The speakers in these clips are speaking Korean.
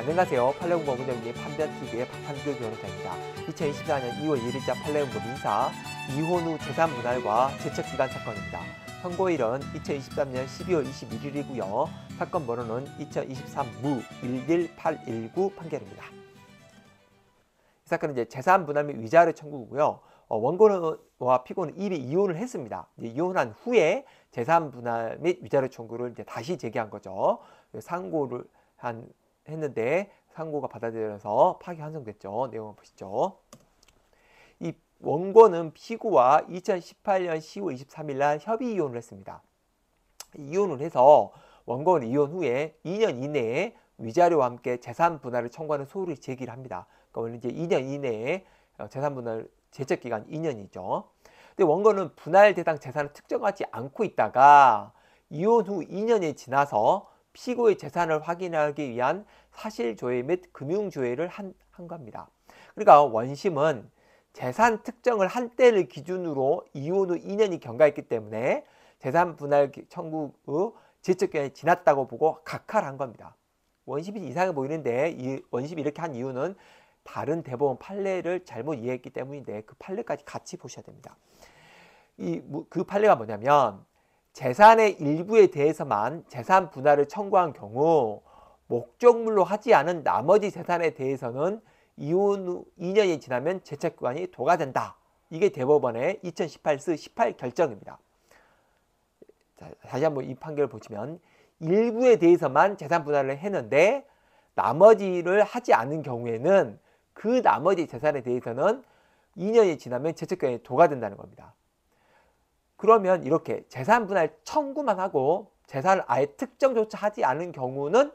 안녕하세요. 팔레온고 문영님 판변TV의 박한규 변호사입니다. 2024년 2월 1일자 팔레온고 민사 이혼 후 재산 분할과 재척기간 사건입니다. 선고일은 2023년 12월 21일이고요. 사건 번호는 2023무 11819 판결입니다. 이 사건은 이제 재산 분할 및 위자료 청구고요. 어, 원고와 피고는 이미 이혼을 했습니다. 이혼한 후에 재산 분할 및 위자료 청구를 이제 다시 제기한 거죠. 상고를 한 했는데 상고가 받아들여서 파기 환송됐죠. 내용을 보시죠. 이 원고는 피고와 2018년 10월 23일 날 협의 이혼을 했습니다. 이혼을 해서 원고는 이혼 후에 2년 이내에 위자료와 함께 재산 분할을 청구하는 소를 제기를 합니다. 그러니까 이제 2년 이내에 어, 재산 분할 제적 기간 2년이죠. 근데 원고는 분할 대상 재산을 특정하지 않고 있다가 이혼 후 2년이 지나서 피고의 재산을 확인하기 위한 사실조회 및 금융조회를 한, 한 겁니다. 그러니까 원심은 재산 특정을 한 때를 기준으로 이혼 후 2년이 경과했기 때문에 재산 분할 청구의 제척기간이 지났다고 보고 각하한 겁니다. 원심이 이상해 보이는데 이 원심이 이렇게 한 이유는 다른 대법원 판례를 잘못 이해했기 때문인데 그 판례까지 같이 보셔야 됩니다. 이그 판례가 뭐냐면 재산의 일부에 대해서만 재산 분할을 청구한 경우 목적물로 하지 않은 나머지 재산에 대해서는 이혼 후 2년이 지나면 재채권이 도과된다. 이게 대법원의 2018스 18 결정입니다. 자, 다시 한번 이 판결을 보시면 일부에 대해서만 재산 분할을 했는데 나머지를 하지 않은 경우에는 그 나머지 재산에 대해서는 2년이 지나면 재채권이 도과된다는 겁니다. 그러면 이렇게 재산 분할 청구만 하고 재산을 아예 특정조차 하지 않은 경우는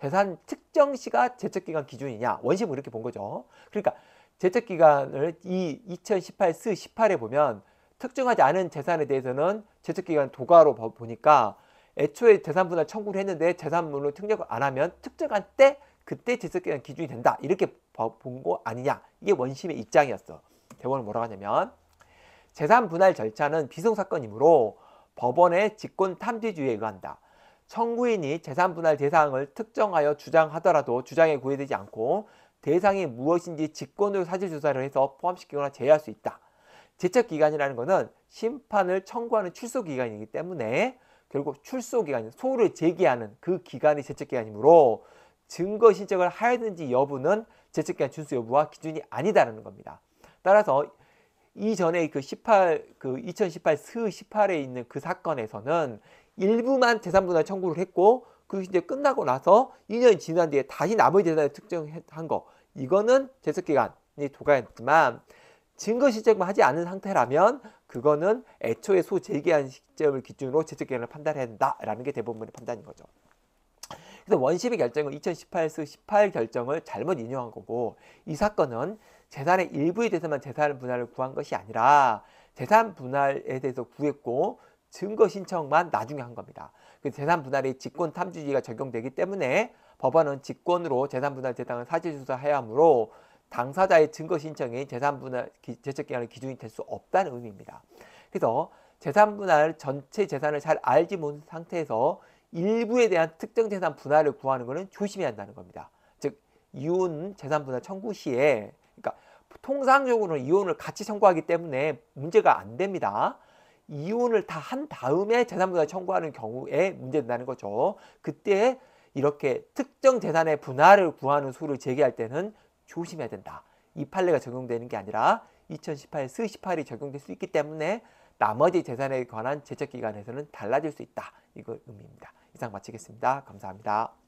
재산 특정 시가 제척기간 기준이냐 원심을 이렇게 본 거죠. 그러니까 제척기간을 이2018스 18에 보면 특정하지 않은 재산에 대해서는 제척기간 도가로 보니까 애초에 재산 분할 청구를 했는데 재산물로 특정을 안 하면 특정한 때 그때 제척기간 기준이 된다 이렇게 본 거 아니냐 이게 원심의 입장이었어. 대원은 뭐라고 하냐면 재산 분할 절차는 비속 사건이므로 법원의 직권 탐지주의에 의한다. 청구인이 재산 분할 대상을 특정하여 주장하더라도 주장에 구애되지 않고 대상이 무엇인지 직권으로 사실 조사를 해서 포함시키거나 제외할 수 있다. 제척 기간이라는 것은 심판을 청구하는 출소 기간이기 때문에 결국 출소 기간, 소를 제기하는 그 기간이 제척 기간이므로 증거 신청을 하였지 여부는 제척 기간 준수 여부와 기준이 아니다라는 겁니다. 따라서 이전에 그 18, 그 2018 스18에 있는 그 사건에서는 일부만 재산분할 청구를 했고 그것이 이제 끝나고 나서 2년이 지난 뒤에 다시 나머지 재산을 특정한 거 이거는 재석기간이 도가였지만 증거실적만 하지 않은 상태라면 그거는 애초에 소제개한 시점을 기준으로 재석기간을 판단해야 된다라는 게 대부분의 판단인 거죠. 그래서 원시비 결정은 2018 스 18 결정을 잘못 인용한 거고 이 사건은 재산의 일부에 대해서만 재산 분할을 구한 것이 아니라 재산 분할에 대해서 구했고 증거 신청만 나중에 한 겁니다. 그 재산 분할이 직권 탐지기가 적용되기 때문에 법원은 직권으로 재산 분할 대상을 사실 조사해야 하므로 당사자의 증거 신청이 재산 분할 재척 기간의 기준이 될 수 없다는 의미입니다. 그래서 재산 분할 전체 재산을 잘 알지 못한 상태에서 일부에 대한 특정 재산 분할을 구하는 것은 조심해야 한다는 겁니다. 즉 이혼 재산 분할 청구 시에 통상적으로 이혼을 같이 청구하기 때문에 문제가 안 됩니다. 이혼을 다 한 다음에 재산분할 청구하는 경우에 문제된다는 거죠. 그때 이렇게 특정 재산의 분할을 구하는 수를 제기할 때는 조심해야 된다. 이 판례가 적용되는 게 아니라 2018 스18이 적용될 수 있기 때문에 나머지 재산에 관한 제척 기간에서는 달라질 수 있다. 이거 의미입니다. 이상 마치겠습니다. 감사합니다.